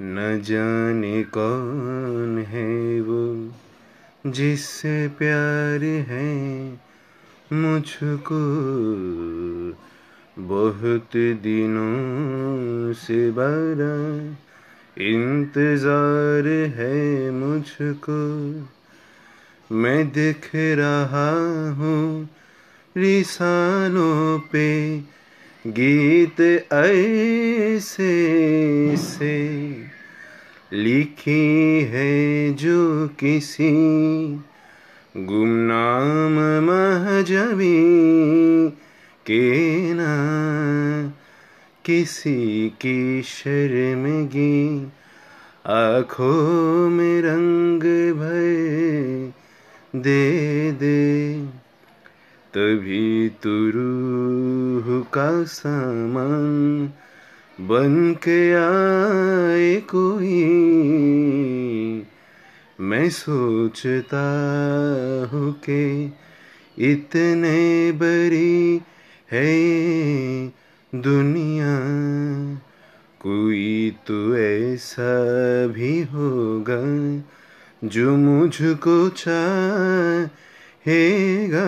न जाने कौन है वो जिससे प्यार है मुझको बहुत दिनों से बारा इंतज़ार है मुझको मैं देख रहा हूँ रिसालों पे गीत ऐसे लिखी है जो किसी गुमनाम महजबी के न किसी की शर्मगी आँखों में रंग भर दे दे तभी तुरू तो का सामान बन के आए कोई मैं सोचता हूँ के इतने बड़ी है दुनिया कोई तो ऐसा भी होगा जो मुझको चाहेगा